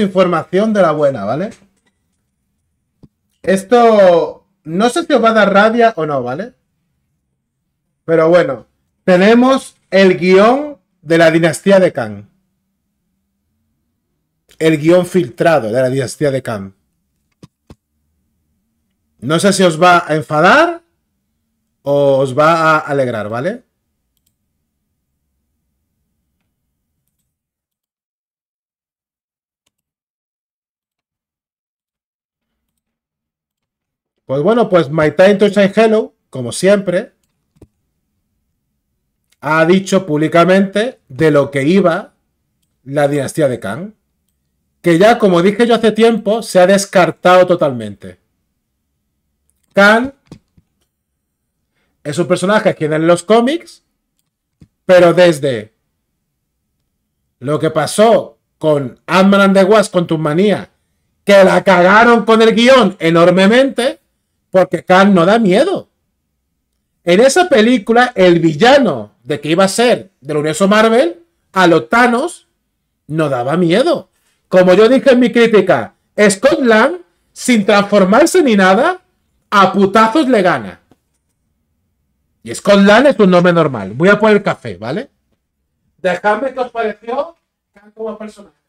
información de la buena, ¿vale? Esto no sé si os va a dar rabia o no, ¿vale? Pero bueno, tenemos el guión de la dinastía de Khan. El guión filtrado de la dinastía de Khan. No sé si os va a enfadar o os va a alegrar, ¿vale? Pues bueno, pues My Time to Shine Hello, como siempre, ha dicho públicamente de lo que iba la dinastía de Khan, que ya, como dije yo hace tiempo, se ha descartado totalmente. Khan es un personaje que en los cómics, pero desde lo que pasó con Ant-Man and the Wasp, con tu Manía, que la cagaron con el guión enormemente, porque Khan no da miedo. En esa película, el villano de que iba a ser del universo Marvel, a los Thanos, no daba miedo. Como yo dije en mi crítica, Scott Lang, sin transformarse ni nada, a putazos le gana. Y Scott Lang es un nombre normal. Voy a poner café, ¿vale? Dejadme que os pareció Khan como personaje.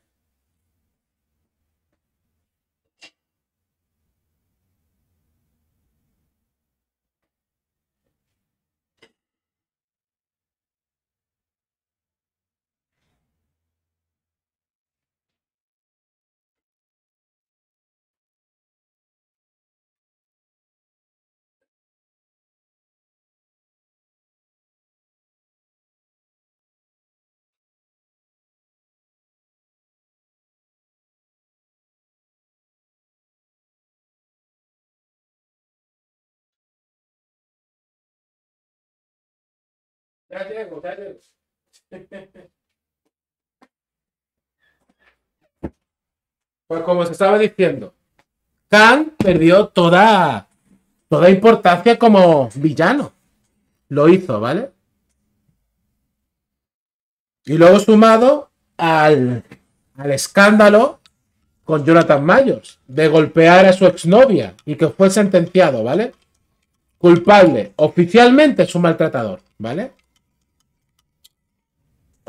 Pues como se estaba diciendo, Khan perdió toda, toda importancia como villano. Lo hizo, ¿vale? Y luego sumado al, escándalo con Jonathan Mayors de golpear a su exnovia y que fue sentenciado, ¿vale? Culpable oficialmente Su maltratador, ¿vale?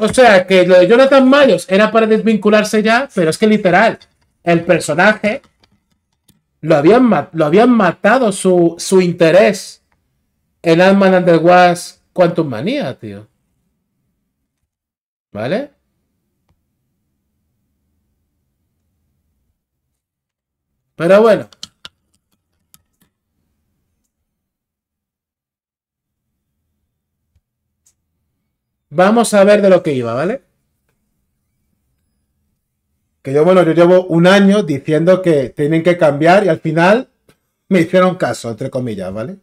O sea, que lo de Jonathan Mayos era para desvincularse ya, pero es que literal, el personaje lo habían, lo habían matado su, su interés en Ant-Man and Quantum Manía, tío. ¿Vale? Pero bueno. Vamos a ver de lo que iba, ¿vale? Que yo, bueno, yo llevo un año diciendo que tienen que cambiar y al final me hicieron caso, entre comillas, ¿vale?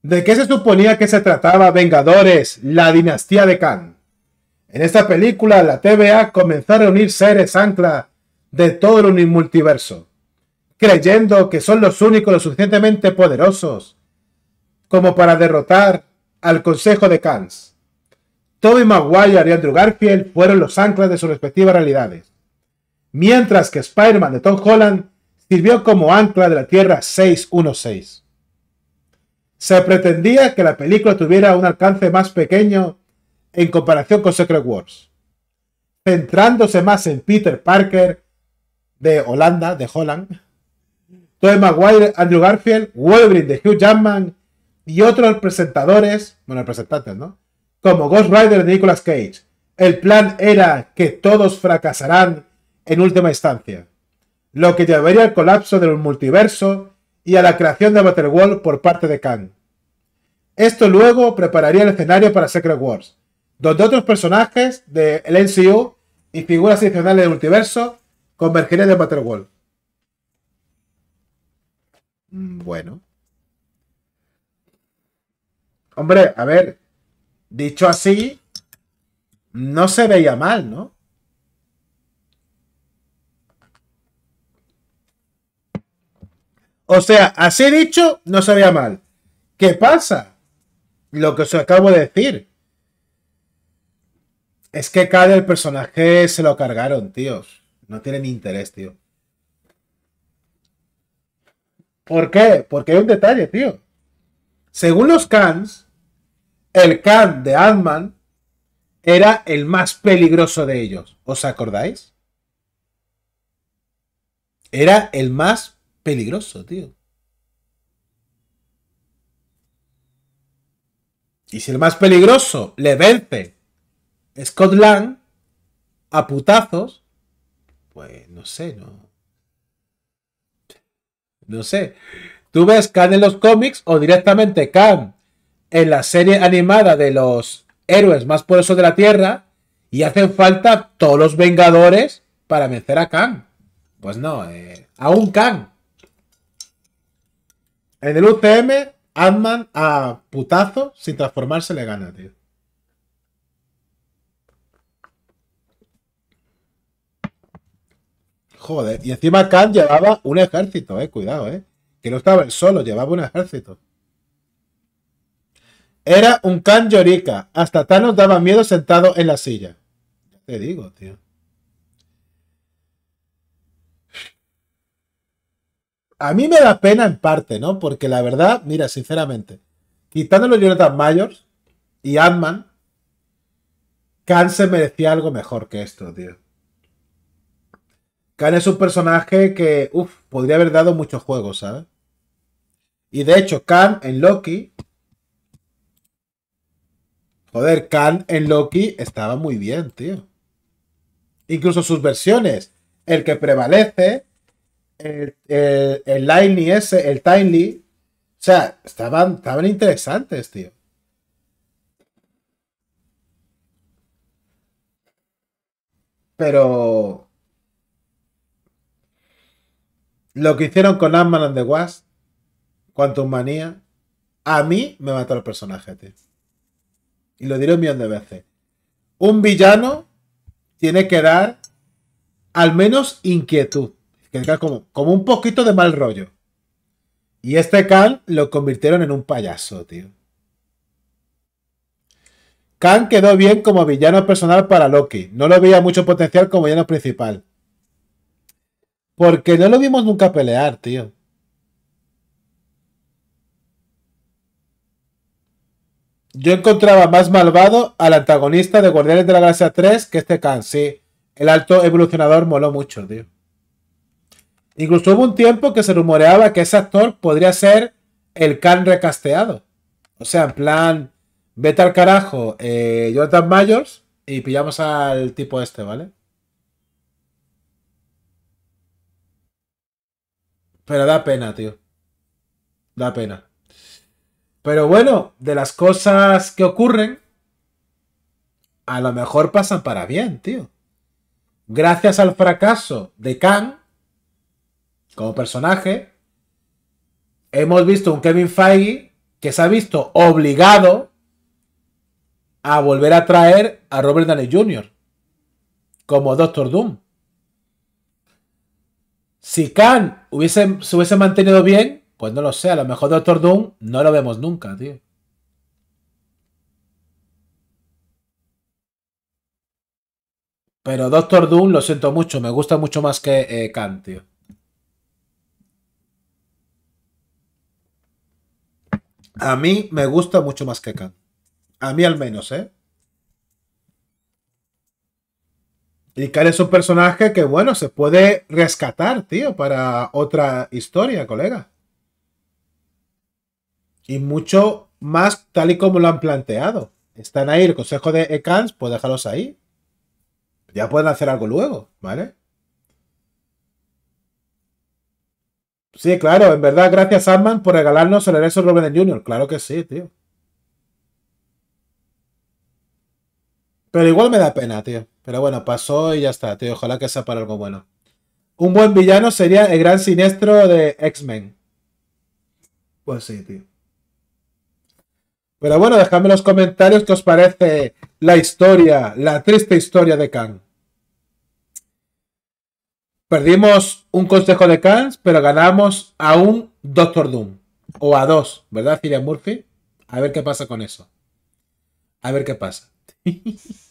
¿De qué se suponía que se trataba Vengadores, la dinastía de Khan? En esta película, la TVA comenzó a reunir seres ancla de todo el multiverso, creyendo que son los únicos lo suficientemente poderosos como para derrotar al Consejo de Kans. Toby Maguire y Andrew Garfield fueron los anclas de sus respectivas realidades, mientras que Spider-Man de Tom Holland sirvió como ancla de la Tierra 616. Se pretendía que la película tuviera un alcance más pequeño en comparación con Secret Wars, centrándose más en Peter Parker de Holanda, de Holland, Tobey Maguire, Andrew Garfield, Wolverine de Hugh Jackman y otros presentadores, bueno, representantes, ¿no? como Ghost Rider de Nicolas Cage. El plan era que todos fracasarán en última instancia, lo que llevaría al colapso del multiverso y a la creación de Battleworld por parte de Kang. Esto luego prepararía el escenario para Secret Wars, donde otros personajes del de MCU y figuras adicionales del multiverso convergerían en Battleworld. Mm. Bueno. Hombre, a ver, Dicho así, no se veía mal, ¿no? O sea, así dicho, no se veía mal. ¿Qué pasa? Lo que os acabo de decir. Es que cada el personaje se lo cargaron, tíos. No tienen interés, tío. ¿Por qué? Porque hay un detalle, tío. Según los cans, el Khan de Ant-Man era el más peligroso de ellos. ¿Os acordáis? Era el más peligroso, tío. Y si el más peligroso le vence Scotland a putazos, pues no sé, no. No sé. Tú ves Khan en los cómics o directamente Khan en la serie animada de los héroes más poderosos de la Tierra y hacen falta todos los Vengadores para vencer a Khan. Pues no, eh, a un Khan. En el UCM, Ant-Man a putazo sin transformarse le gana, tío. Joder, y encima Khan llevaba un ejército, eh, cuidado, eh. Que no estaba solo, llevaba un ejército. Era un can Yorika. Hasta Thanos daba miedo sentado en la silla. te digo, tío. A mí me da pena en parte, ¿no? Porque la verdad, mira, sinceramente, quitando los Jonathan Mayors y Ant-Man, Khan se merecía algo mejor que esto, tío. Khan es un personaje que, uff, podría haber dado muchos juegos, ¿sabes? Y de hecho, Khan en Loki Joder, Khan en Loki estaba muy bien, tío. Incluso sus versiones. El que prevalece, el, el, Lightning ese, el Timely. O sea, estaban, estaban interesantes, tío. Pero. Lo que hicieron con ant and the Wasp, Quantum Manía, a mí me mató el personaje, tío y lo diré un millón de veces, un villano tiene que dar al menos inquietud, que como, como un poquito de mal rollo. Y este Khan lo convirtieron en un payaso, tío. Khan quedó bien como villano personal para Loki. No lo veía mucho potencial como villano principal. Porque no lo vimos nunca pelear, tío. Yo encontraba más malvado al antagonista de Guardianes de la Galaxia 3 que este Khan, sí. El alto evolucionador moló mucho, tío. Incluso hubo un tiempo que se rumoreaba que ese actor podría ser el Khan recasteado. O sea, en plan, vete al carajo, eh, Jonathan Majors y pillamos al tipo este, ¿vale? Pero da pena, tío. Da pena. Pero bueno, de las cosas que ocurren, a lo mejor pasan para bien, tío. Gracias al fracaso de Khan como personaje, hemos visto un Kevin Feige que se ha visto obligado a volver a traer a Robert Downey Jr. como Doctor Doom. Si Khan hubiese, se hubiese mantenido bien, pues no lo sé, a lo mejor Doctor Doom no lo vemos nunca, tío. Pero Doctor Doom lo siento mucho, me gusta mucho más que eh, tío. A mí me gusta mucho más que Khan. A mí al menos, ¿eh? Y Khan es un personaje que, bueno, se puede rescatar, tío, para otra historia, colega y mucho más tal y como lo han planteado. Están ahí el consejo de ECANS, pues déjalos ahí. Ya pueden hacer algo luego, ¿vale? Sí, claro, en verdad, gracias Sandman por regalarnos el regreso de Robin Jr. Claro que sí, tío. Pero igual me da pena, tío. Pero bueno, pasó y ya está, tío. Ojalá que sea para algo bueno. Un buen villano sería el gran siniestro de X-Men. Pues sí, tío. Pero bueno, dejadme en los comentarios qué os parece la historia, la triste historia de Khan. Perdimos un consejo de Khan, pero ganamos a un Doctor Doom. O a dos, ¿verdad, Cillian Murphy? A ver qué pasa con eso. A ver qué pasa.